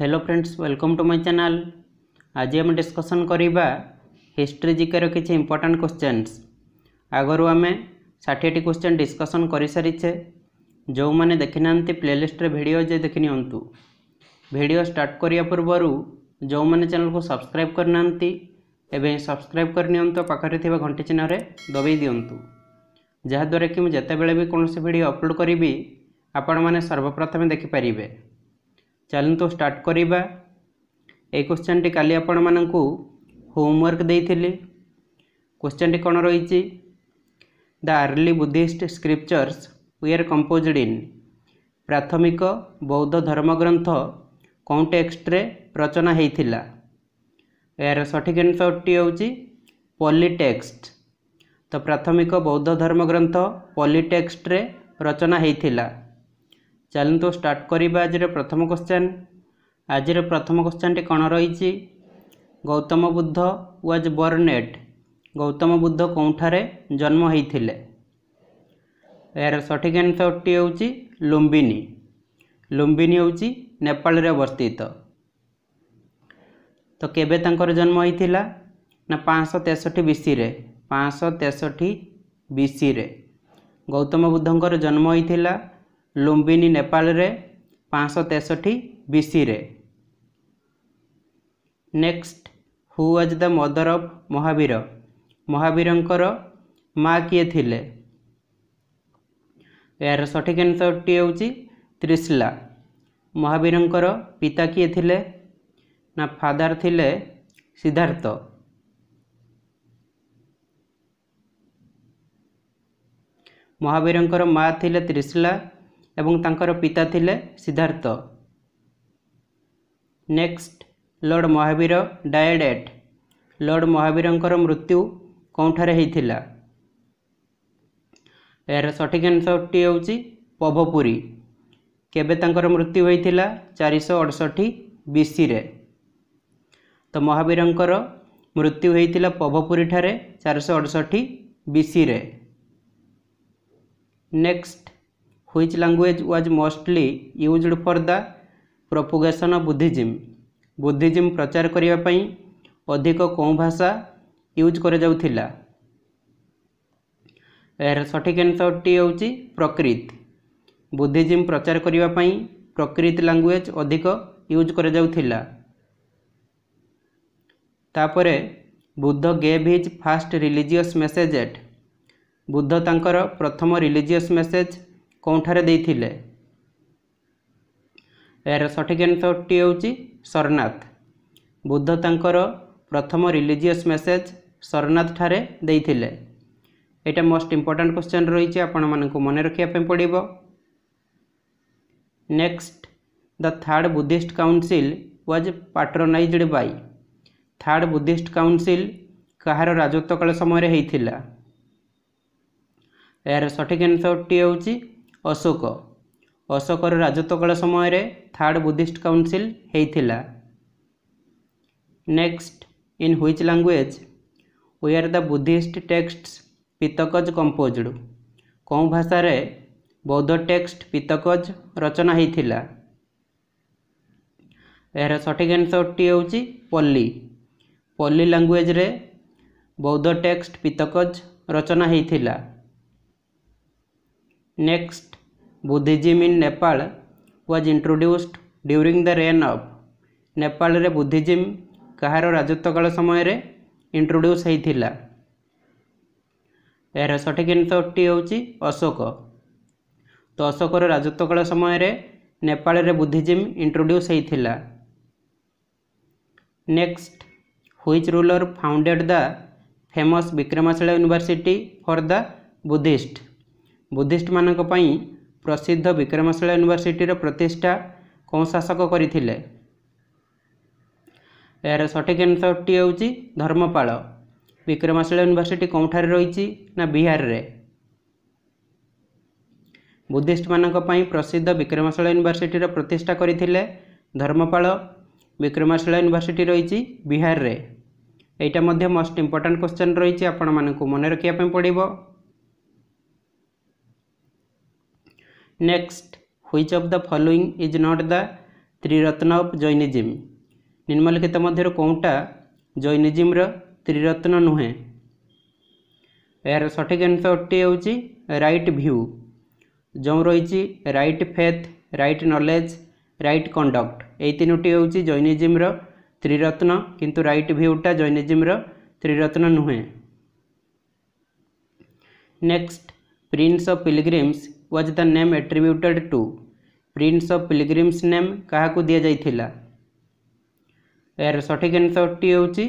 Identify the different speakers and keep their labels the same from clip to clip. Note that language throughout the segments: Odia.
Speaker 1: Hello friends welcome to my channel आज आम डिस्कसन करवा हिस्ट्री जिकार किसी इंपोर्टां क्वेश्चनस आगु आम षाठी क्वेश्चन डिस्कसन कर सारीचे जो मैंने देखी ना प्लेलीस्ट्रे भिड जे देखी निंतु भिड स्टार्ट करने पूर्वर जो मैंने चैनल को सब्सक्राइब करना एवं सब्सक्राइब करनी पाखे घंटी चिन्ह दबाई दिंतु जहाद्वारा कि मुझे जितेबले भी कौन भिड अपलोड करी आपण मैंने सर्वप्रथमें देखिपारे ଚାଲନ୍ତୁ ଷ୍ଟାର୍ଟ କରିବା ଏଇ କ୍ୱେଶ୍ଚନ୍ଟି କାଲି ଆପଣମାନଙ୍କୁ ହୋମୱାର୍କ ଦେଇଥିଲି କ୍ୱେଶ୍ଚନ୍ଟି କ'ଣ ରହିଛି ଦ ଆର୍ଲି ବୁଦ୍ଧିଷ୍ଟ ସ୍କ୍ରିପ୍ଚର୍ସ ୱିଆର୍ କମ୍ପୋଜ୍ଡ ଇନ୍ ପ୍ରାଥମିକ ବୌଦ୍ଧ ଧର୍ମଗ୍ରନ୍ଥ କେଉଁ ଟେକ୍ସଟରେ ରଚନା ହୋଇଥିଲା ଏହାର ସଠିକ୍ ଆନ୍ସରଟି ହେଉଛି ପଲିଟେକ୍ସଟ ତ ପ୍ରାଥମିକ ବୌଦ୍ଧ ଧର୍ମଗ୍ରନ୍ଥ ପଲିଟେକ୍ସଟରେ ରଚନା ହୋଇଥିଲା ଚାଲନ୍ତୁ ଷ୍ଟାର୍ଟ କରିବା ଆଜିର ପ୍ରଥମ କ୍ୱେଶ୍ଚନ୍ ଆଜିର ପ୍ରଥମ କ୍ୱେଶ୍ଚନ୍ଟି କ'ଣ ରହିଛି Gautam Buddha was born at Gautam Buddha କେଉଁଠାରେ ଜନ୍ମ ହୋଇଥିଲେ ଏହାର ସଠିକ୍ ଆନ୍ସର୍ଟି ହେଉଛି ଲୁମ୍ବିନୀ ଲୁମ୍ବିନୀ ହେଉଛି ନେପାଳରେ ଅବସ୍ଥିତ ତ କେବେ ତାଙ୍କର ଜନ୍ମ ହୋଇଥିଲା ନା ପାଞ୍ଚଶହ ତେଷଠି ବିସିରେ ପାଞ୍ଚଶହ ତେଷଠି ବିସିରେ ଗୌତମ ବୁଦ୍ଧଙ୍କର ଜନ୍ମ ହୋଇଥିଲା ଲୁମ୍ବିନୀ ନେପାଳରେ ପାଞ୍ଚଶହ ତେଷଠି ବିସିରେ next who was the mother of Mahavira ମହାବୀରଙ୍କର ମା କିଏ ଥିଲେ ଏହାର ସଠିକ୍ ଆନ୍ସରଟି ହେଉଛି ତ୍ରିଶ୍ଲା ମହାବୀରଙ୍କର ପିତା କିଏ ଥିଲେ ନା ଫାଦର ଥିଲେ ସିଦ୍ଧାର୍ଥ ମହାବୀରଙ୍କର ମା ଥିଲେ ତ୍ରିଶ୍ଲା ଏବଂ ତାଙ୍କର ପିତା ଥିଲେ Siddhartha next lord Mahavira died at lord ମହାବୀରଙ୍କର ମୃତ୍ୟୁ କେଉଁଠାରେ ହୋଇଥିଲା ଏହାର ସଠିକ୍ ଆନ୍ସରଟି ହେଉଛି ପଭପୁରୀ କେବେ ତାଙ୍କର ମୃତ୍ୟୁ ହୋଇଥିଲା ଚାରିଶହ ଅଡ଼ଷଠି ବିସିରେ ତ ମହାବୀରଙ୍କର ମୃତ୍ୟୁ ହୋଇଥିଲା ପଭପୁରୀଠାରେ ଚାରିଶହ ଅଡ଼ଷଠି ବିସିରେ next which language was mostly used for the propagation of Buddhism Buddhism ପ୍ରଚାର କରିବା ପାଇଁ ଅଧିକ କେଉଁ ଭାଷା ୟୁଜ୍ କରାଯାଉଥିଲା ଏହାର ସଠିକ୍ ଆନ୍ସର୍ଟି ହେଉଛି ପ୍ରକୃତ ବୁଦ୍ଧିଜିମ୍ ପ୍ରଚାର କରିବା ପାଇଁ ପ୍ରକୃତ ଲାଙ୍ଗୁଏଜ୍ ଅଧିକ ୟୁଜ୍ କରାଯାଉଥିଲା ତାପରେ Buddha gave his first religious message at Buddha ତାଙ୍କର ପ୍ରଥମ ରିଲିଜିୟସ୍ ମେସେଜ୍ କେଉଁଠାରେ ଦେଇଥିଲେ ଏହାର ସଠିକ୍ ଆନ୍ସରଟି ହେଉଛି ସରନାଥ ବୁଦ୍ଧ ତାଙ୍କର ପ୍ରଥମ ରିଲିଜିୟସ୍ ମେସେଜ୍ ସରନାଥଠାରେ ଦେଇଥିଲେ ଏଇଟା ମୋଷ୍ଟ ଇମ୍ପୋର୍ଟାଣ୍ଟ କ୍ୱେଶ୍ଚନ୍ ରହିଛି ଆପଣମାନଙ୍କୁ ମନେ ରଖିବା ପାଇଁ ପଡ଼ିବ next the third Buddhist council was patronized by third Buddhist council କାହାର ରାଜତ୍ୱକାଳ ସମୟରେ ହୋଇଥିଲା ଏହାର ସଠିକ୍ ଆନ୍ସରଟି ହେଉଛି ଅଶୋକ ଅଶୋକର ରାଜତ୍ୱକାଳ ସମୟରେ ଥାର୍ଡ଼ ବୁଦ୍ଧିଷ୍ଟ କାଉନସିଲ୍ ହୋଇଥିଲା next in which language were the ଦ ବୁଦ୍ଧିଷ୍ଟ ଟେକ୍ସଟ ପିତକଜ କମ୍ପୋଜଡ୍ କେଉଁ ଭାଷାରେ ବୌଦ୍ଧ ଟେକ୍ସଟ ପିତକଜ ରଚନା ହୋଇଥିଲା ଏହାର ସଠିକ୍ ଆନ୍ସରଟି ହେଉଛି ପଲ୍ଲୀ ପଲ୍ଲୀ ଲାଙ୍ଗୁଏଜ୍ରେ ବୌଦ୍ଧ ଟେକ୍ସଟ ପିତକଜ ରଚନା ହୋଇଥିଲା next Buddhism in Nepal was introduced during the reign of ନେପାଳରେ ବୁଦ୍ଧିଜିମ୍ କାହାର ରାଜତ୍ୱକାଳ ସମୟରେ ଇଣ୍ଟ୍ରୋଡ୍ୟୁସ୍ ହୋଇଥିଲା ଏହାର ସଠିକ୍ ଇନ୍ସଟି ହେଉଛି ଅଶୋକ ତ ଅଶୋକର ରାଜତ୍ୱକାଳ ସମୟରେ ନେପାଳରେ ବୁଦ୍ଧିଜିମ୍ ଇଣ୍ଟ୍ରୋଡ୍ୟୁସ୍ ହୋଇଥିଲା next which ruler founded the famous Vikramashila university for the Buddhist ବୁଦ୍ଧିଷ୍ଟମାନଙ୍କ ପାଇଁ ପ୍ରସିଦ୍ଧ ବିକ୍ରମଶିଳା ୟୁନିଭର୍ସିଟିର ପ୍ରତିଷ୍ଠା କେଉଁ ଶାସକ କରିଥିଲେ ଏହାର ସଠିକ୍ ଆନ୍ସରଟି ହେଉଛି ଧର୍ମପାଳ ବିକ୍ରମଶିଳା ୟୁନିଭର୍ସିଟି କେଉଁଠାରେ ରହିଛି ନା ବିହାରରେ ବୁଦ୍ଧିଷ୍ଟମାନଙ୍କ ପାଇଁ ପ୍ରସିଦ୍ଧ ବିକ୍ରମଶିଳା ୟୁନିଭର୍ସିଟିର ପ୍ରତିଷ୍ଠା କରିଥିଲେ ଧର୍ମପାଳ ବିକ୍ରମଶିଳା ୟୁନିଭର୍ସିଟି ରହିଛି ବିହାରରେ ଏଇଟା ମଧ୍ୟ ମୋଷ୍ଟ ଇମ୍ପୋର୍ଟାଣ୍ଟ କୋଶ୍ଚିନ୍ ରହିଛି ଆପଣମାନଙ୍କୁ ମନେ ରଖିବା ପାଇଁ ପଡ଼ିବ next which of the following is not the Triratna of Jainism ନିମ୍ନଲିଖିତ ମଧ୍ୟରୁ କେଉଁଟା ଜୈନିଜିମ୍ର ତ୍ରିରତ୍ନ ନୁହେଁ ଏହାର ସଠିକ୍ ଆନ୍ସର୍ଟି ହେଉଛି ରାଇଟ୍ ଭ୍ୟୁ ଯେଉଁ ରହିଛି right faith right knowledge right conduct ଏହି ତିନୋଟି ହେଉଛି ଜୈନିଜିମ୍ର ତ୍ରିରତ୍ନ କିନ୍ତୁ ରାଇଟ୍ ଭ୍ୟୁଟା ଜୈନିଜିମ୍ର ତ୍ରିରତ୍ନ ନୁହେଁ next prince of pilgrims was the name attributed to prince of pilgrims name କାହାକୁ ଦିଆଯାଇଥିଲା ଏହାର ସଠିକ୍ ଆନ୍ସର୍ଟି ହେଉଛି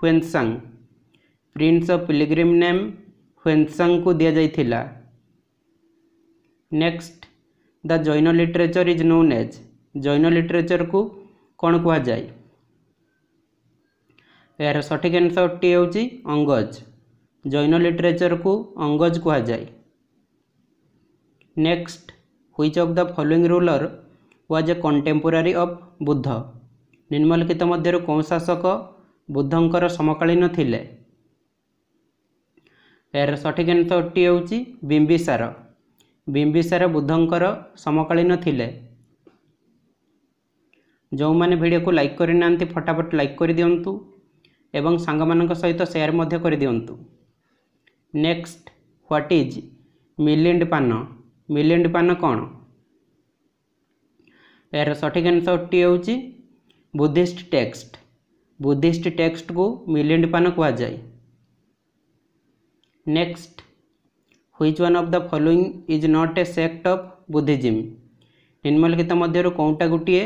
Speaker 1: Hiuen Tsang prince of pilgrim name ହ୍ୱେନ୍ସାଙ୍ଗକୁ ଦିଆଯାଇଥିଲା next the Jain literature is known as Jain ଲିଟରେଚର୍କୁ କ'ଣ କୁହାଯାଏ ଏହାର ସଠିକ୍ ଆନ୍ସର୍ଟି ହେଉଛି ଅଙ୍ଗଜ ଜୈନ ଲିଟରେଚର୍କୁ ଅଙ୍ଗଜ କୁହାଯାଏ next which of the following ruler was a contemporary of Buddha ନିମ୍ନଲିଖିତ ମଧ୍ୟରୁ କେଉଁ ଶାସକ ବୁଦ୍ଧଙ୍କର ସମକାଳୀନ ଥିଲେ ଏହାର ସଠିକ୍ ଅନ୍ତଟି ହେଉଛି ବିମ୍ବିସାର ବିମ୍ବିସାର ବୁଦ୍ଧଙ୍କର ସମକାଳୀନ ଥିଲେ ଯେଉଁମାନେ ଭିଡ଼ିଓକୁ ଲାଇକ୍ କରିନାହାନ୍ତି ଫଟାଫଟ ଲାଇକ୍ କରିଦିଅନ୍ତୁ ଏବଂ ସାଙ୍ଗମାନଙ୍କ ସହିତ ସେୟାର ମଧ୍ୟ କରିଦିଅନ୍ତୁ next what is Milinda Panha Milinda Panha କ'ଣ ଏହାର ସଠିକ୍ ଆନ୍ସର୍ଟି ହେଉଛି ବୁଦ୍ଧିଷ୍ଟ ଟେକ୍ସଟ ବୁଦ୍ଧିଷ୍ଟ ଟେକ୍ସଟକୁ ମିଲିୟନ୍ ପାନ କୁହାଯାଏ next which one of the following is not a sect of Buddhism ନିମ୍ନଲିଖିତ ମଧ୍ୟରୁ କେଉଁଟା ଗୋଟିଏ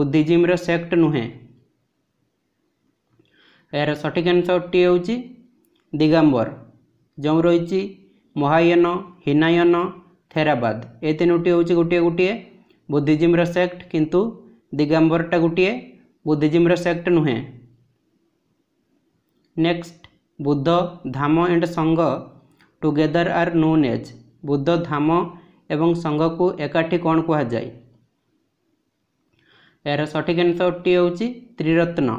Speaker 1: ବୁଦ୍ଧିଜିମ୍ର ସେକ୍ଟ ନୁହେଁ ଏହାର ସଠିକ୍ ଆନ୍ସର୍ଟି ହେଉଛି ଦିଗାମ୍ବର ଯେଉଁ ରହିଛି ମହାୟନ ହିନାୟନ ଥେରାବାଦ ଏ ତିନୋଟି ହେଉଛି ଗୋଟିଏ ଗୋଟିଏ ବୁଦ୍ଧିଜିମ୍ର ସେକ୍ଟ କିନ୍ତୁ ଦିଗାମ୍ବରଟା ଗୋଟିଏ ବୁଦ୍ଧିଜିମ୍ର ସେକ୍ଟ ନୁହେଁ next Buddha Dhamma and Sangha together are known as Buddha Dhamma ଏବଂ ସଙ୍ଘକୁ ଏକାଠି କ'ଣ କୁହାଯାଏ ଏହାର ସଠିକ୍ ଆନ୍ସରଟି ହେଉଛି ତ୍ରିରତ୍ନ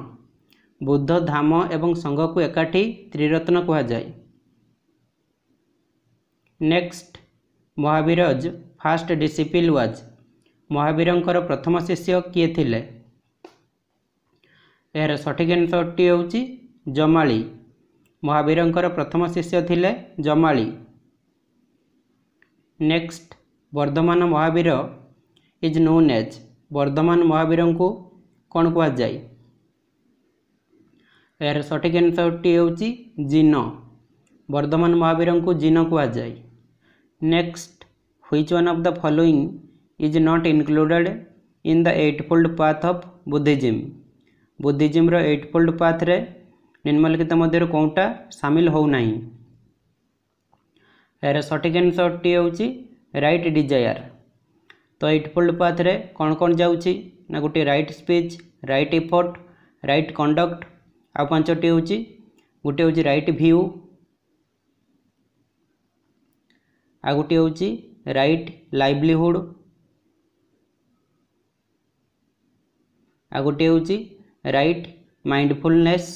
Speaker 1: ବୁଦ୍ଧ ଧାମ ଏବଂ ସଙ୍ଘକୁ ଏକାଠି ତ୍ରିରତ୍ନ କୁହାଯାଏ next Mahavira's first disciple was ମହାବୀରଙ୍କର ପ୍ରଥମ ଶିଷ୍ୟ କିଏ ଥିଲେ ଏହାର ସଠିକ୍ ଆନ୍ସରଟି ହେଉଛି ଜମାଳି ମହାବୀରଙ୍କର ପ୍ରଥମ ଶିଷ୍ୟ ଥିଲେ Jamali next Vardhaman Mahavira is known as Vardhaman ମହାବୀରଙ୍କୁ କ'ଣ କୁହାଯାଏ ଏହାର ସଠିକ୍ ଆନ୍ସରଟି ହେଉଛି ଜିନ ବର୍ଦ୍ଧମାନ ମହାବୀରଙ୍କୁ ଜିନ କୁହାଯାଏ Next, which one of the following is not included in the eightfold path of Buddhism? ବୁଦ୍ଧିଜିମ୍ର ଏଇଟ୍ଫୋଲ୍ଡ ପାଥ୍ରେ ନିମ୍ନଲିଖିତ ମଧ୍ୟରୁ କେଉଁଟା ସାମିଲ ହେଉନାହିଁ ଏହାର ସଠିକ୍ ଆନ୍ସର୍ଟି ହେଉଛି ରାଇଟ୍ ଡିଜାୟାର ତ ଏଇଟ୍ଫୋଲ୍ଡ ପାଥ୍ରେ କ'ଣ କ'ଣ ଯାଉଛି ନା ଗୋଟିଏ right speech right effort right conduct ଆଉ ପାଞ୍ଚଟି ହେଉଛି ଗୋଟିଏ ହେଉଛି ରାଇଟ୍ ଭ୍ୟୁ ଆଉ ଗୋଟିଏ ହେଉଛି ରାଇଟ୍ ଲାଇଭଲିହୁଡ଼ ଆଉ ଗୋଟିଏ ହେଉଛି ରାଇଟ୍ ମାଇଣ୍ଡଫୁଲନେସ୍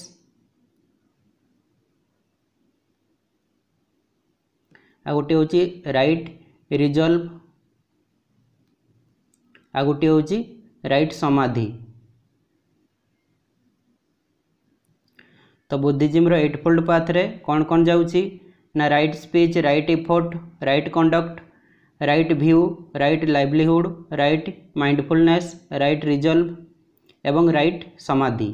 Speaker 1: ଆଉ ଗୋଟିଏ ହେଉଛି ରାଇଟ୍ ରିଜଲ୍ଭ ଆଉ ଗୋଟିଏ ହେଉଛି ରାଇଟ୍ ସମାଧି ତ ବୁଦ୍ଧିଜିମ୍ର ଏଇଟ୍ ଫୋଲ୍ଡ ପାଥ୍ରେ କ'ଣ କ'ଣ ଯାଉଛି ना right speech right effort right conduct right view right livelihood right mindfulness right resolve এবং right samadhi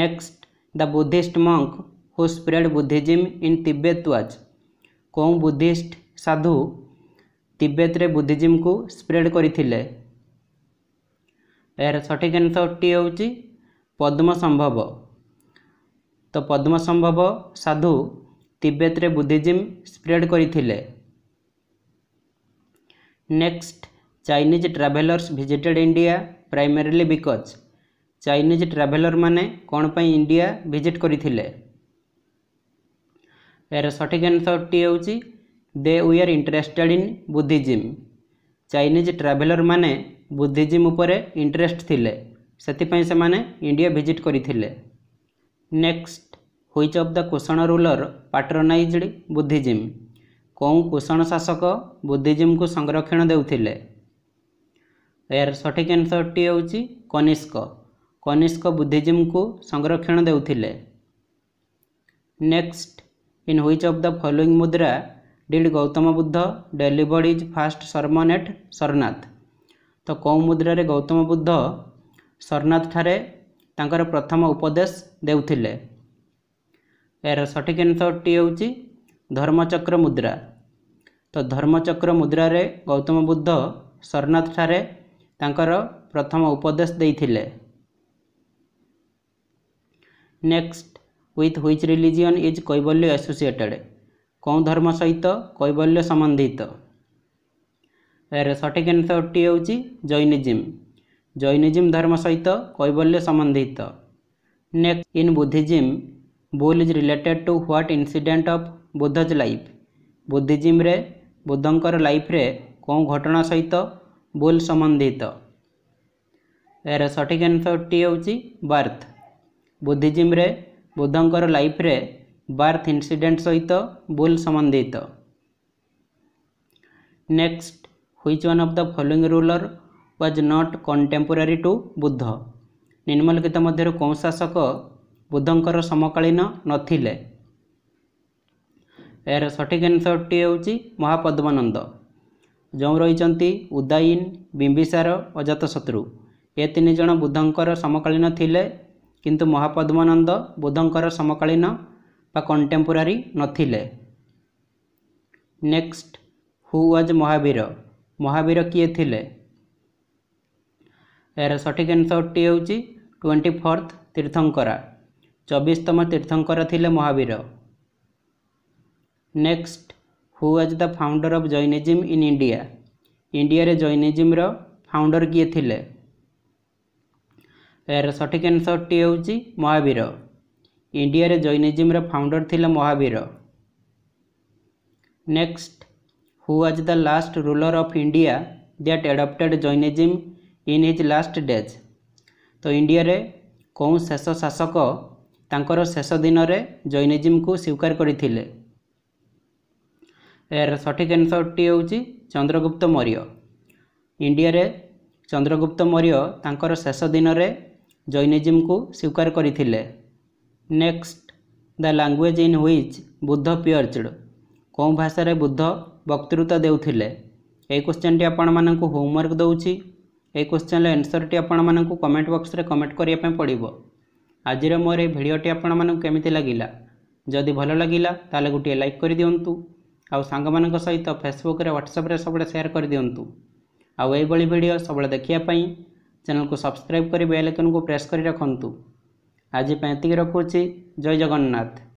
Speaker 1: next the Buddhist monk who spread Buddhism in Tibet was কেউ বুদ্ধিস্ট সাধু তিব্বেতরে বুদ্ধিজমকু স্প্রেড করে এর সঠিক আনসরটি হচ্ছে পদ্ম সম্ভব ତ ପଦ୍ମସମ୍ଭବ ସାଧୁ ତିବେତରେ ବୁଦ୍ଧିଜିମ୍ ସ୍ପ୍ରେଡ଼୍ କରିଥିଲେ next Chinese travellers visited India primarily because Chinese ଟ୍ରାଭେଲର୍ମାନେ କ'ଣ ପାଇଁ ଇଣ୍ଡିଆ ଭିଜିଟ୍ କରିଥିଲେ ଏହାର ସଠିକ୍ ଆନ୍ସର୍ଟି ହେଉଛି they were interested in Buddhism Chinese ଟ୍ରାଭେଲର୍ମାନେ ବୁଦ୍ଧିଜିମ୍ ଉପରେ ଇଣ୍ଟରେଷ୍ଟ ଥିଲେ ସେଥିପାଇଁ ସେମାନେ ଇଣ୍ଡିଆ ଭିଜିଟ୍ କରିଥିଲେ next which of the Kushan ruler patronized Buddhism କେଉଁ କୁଷଣ ଶାସକ ବୁଦ୍ଧିଜିମ୍କୁ ସଂରକ୍ଷଣ ଦେଉଥିଲେ ଏହାର ସଠିକ୍ ଆନ୍ସରଟି ହେଉଛି କନିଷ୍କ କନିଷ୍କ ବୁଦ୍ଧିଜିମ୍କୁ ସଂରକ୍ଷଣ ଦେଉଥିଲେ next in which of the following mudra did Gautam Buddha delivered his first sermon at Sarnath ତ କେଉଁ ମୁଦ୍ରାରେ ଗୌତମ ବୁଦ୍ଧ ସରନାଥ ଠାରେ ତାଙ୍କର ପ୍ରଥମ ଉପଦେଶ ଦେଉଥିଲେ ଏହାର ସଠିକ ଆନ୍ସରଟି ହେଉଛି ଧର୍ମଚକ୍ର ମୁଦ୍ରା ତ ଧର୍ମଚକ୍ର ମୁଦ୍ରାରେ ଗୌତମ ବୁଦ୍ଧ ସ୍ୱର୍ଣ୍ଣନାଥଠାରେ ତାଙ୍କର ପ୍ରଥମ ଉପଦେଶ ଦେଇଥିଲେ next with which religion is kaivalya associated କେଉଁ ଧର୍ମ ସହିତ କୈବଲ୍ୟ ସମ୍ବନ୍ଧିତ ଏହାର ସଠିକ ଆନ୍ସରଟି ହେଉଛି ଜୈନିଜିମ୍ ଜୈନିଜିମ୍ ଧର୍ମ ସହିତ କୈବଲ୍ୟ ସମ୍ବନ୍ଧିତ next in Buddhism bull is related to what incident of Buddha's life ବୁଦ୍ଧିଜିମ୍ରେ ବୁଦ୍ଧଙ୍କର ଲାଇଫ୍ରେ କେଉଁ ଘଟଣା ସହିତ ବୁଲ୍ ସମ୍ବନ୍ଧିତ ଏହାର ସଠିକ୍ ଆନ୍ସର୍ଟି ହେଉଛି ବାର୍ଥ ବୁଦ୍ଧିଜିମ୍ରେ ବୁଦ୍ଧଙ୍କର ଲାଇଫ୍ରେ ବାର୍ଥ ଇନ୍ସିଡେଣ୍ଟ ସହିତ ବୁଲ୍ ସମ୍ବନ୍ଧିତ next which one of the following ruler was not contemporary to Buddha ନିମ୍ନଲିଖିତ ମଧ୍ୟରୁ କେଉଁ ଶାସକ ବୁଦ୍ଧଙ୍କର ସମକାଳୀନ ନଥିଲେ ଏହାର ସଠିକ୍ ଆନ୍ସରଟି ହେଉଛି ମହାପଦ୍ମାନନ୍ଦ ଯେଉଁ ରହିଛନ୍ତି ଉଦାୟିନ ବିମ୍ବିସାର ଅଜାତଶତ୍ରୁ ଏ ତିନି ଜଣ ବୁଦ୍ଧଙ୍କର ସମକାଳୀନ ଥିଲେ କିନ୍ତୁ ମହାପଦ୍ମାନନ୍ଦ ବୁଦ୍ଧଙ୍କର ସମକାଳୀନ ବା କଣ୍ଟେମ୍ପୋରାରୀ ନଥିଲେ next who was Mahavira Mahavira କିଏ ଥିଲେ ଏହାର ସଠିକ୍ ଆନ୍ସରଟି ହେଉଛି ଟ୍ୱେଣ୍ଟି ଫୋର୍ଥ ତୀର୍ଥଙ୍କରା ଚବିଶତମ ତୀର୍ଥଙ୍କର ଥିଲେ Mahavira next who was the founder of Jainism in India ଇଣ୍ଡିଆରେ ଜୈନିଜିମ୍ର ଫାଉଣ୍ଡର କିଏ ଥିଲେ ଏହାର ସଠିକ୍ ଆନ୍ସରଟି ହେଉଛି ମହାବୀର ଇଣ୍ଡିଆରେ ଜୈନିଜିମ୍ର ଫାଉଣ୍ଡର ଥିଲେ Mahavira next who was the last ruler of India that adopted Jainism in his last days ତ ଇଣ୍ଡିଆରେ କେଉଁ ଶେଷ ଶାସକ ତାଙ୍କର ଶେଷ ଦିନରେ ଜୈନିଜିମ୍କୁ ସ୍ୱୀକାର କରିଥିଲେ ଏହାର ସଠିକ୍ ଆନ୍ସରଟି ହେଉଛି ଚନ୍ଦ୍ରଗୁପ୍ତ ମୌର୍ଯ୍ୟ ଇଣ୍ଡିଆରେ ଚନ୍ଦ୍ରଗୁପ୍ତ ମୌର୍ଯ୍ୟ ତାଙ୍କର ଶେଷ ଦିନରେ ଜୈନିଜିମ୍କୁ ସ୍ୱୀକାର କରିଥିଲେ next the language in which Buddha preached କେଉଁ ଭାଷାରେ ବୁଦ୍ଧ ବକ୍ତୃତା ଦେଉଥିଲେ ଏହି କ୍ୱେଶ୍ଚନ୍ଟି ଆପଣମାନଙ୍କୁ ହୋମୱାର୍କ ଦେଉଛି ଏହି କ୍ୱେଶ୍ଚିନ୍ର ଏନ୍ସର୍ଟି ଆପଣମାନଙ୍କୁ କମେଣ୍ଟ ବକ୍ସରେ କମେଣ୍ଟ କରିବା ପାଇଁ ପଡ଼ିବ ଆଜିର ମୋର ଏହି ଭିଡ଼ିଓଟି ଆପଣମାନଙ୍କୁ କେମିତି ଲାଗିଲା ଯଦି ଭଲ ଲାଗିଲା ତାହେଲେ ଗୋଟିଏ ଲାଇକ୍ କରିଦିଅନ୍ତୁ ଆଉ ସାଙ୍ଗମାନଙ୍କ ସହିତ ଫେସବୁକ୍ରେ ହ୍ୱାଟ୍ସଆପ୍ରେ ସବୁବେଳେ ସେୟାର କରିଦିଅନ୍ତୁ ଆଉ ଏହିଭଳି ଭିଡ଼ିଓ ସବୁବେଳେ ଦେଖିବା ପାଇଁ ଚ୍ୟାନେଲକୁ ସବସ୍କ୍ରାଇବ୍ କରି ବେଲ୍ ଆଇକନ୍କୁ ପ୍ରେସ୍ କରି ରଖନ୍ତୁ ଆଜି ପାଇଁ ଏତିକି ରଖୁଛି ଜୟ ଜଗନ୍ନାଥ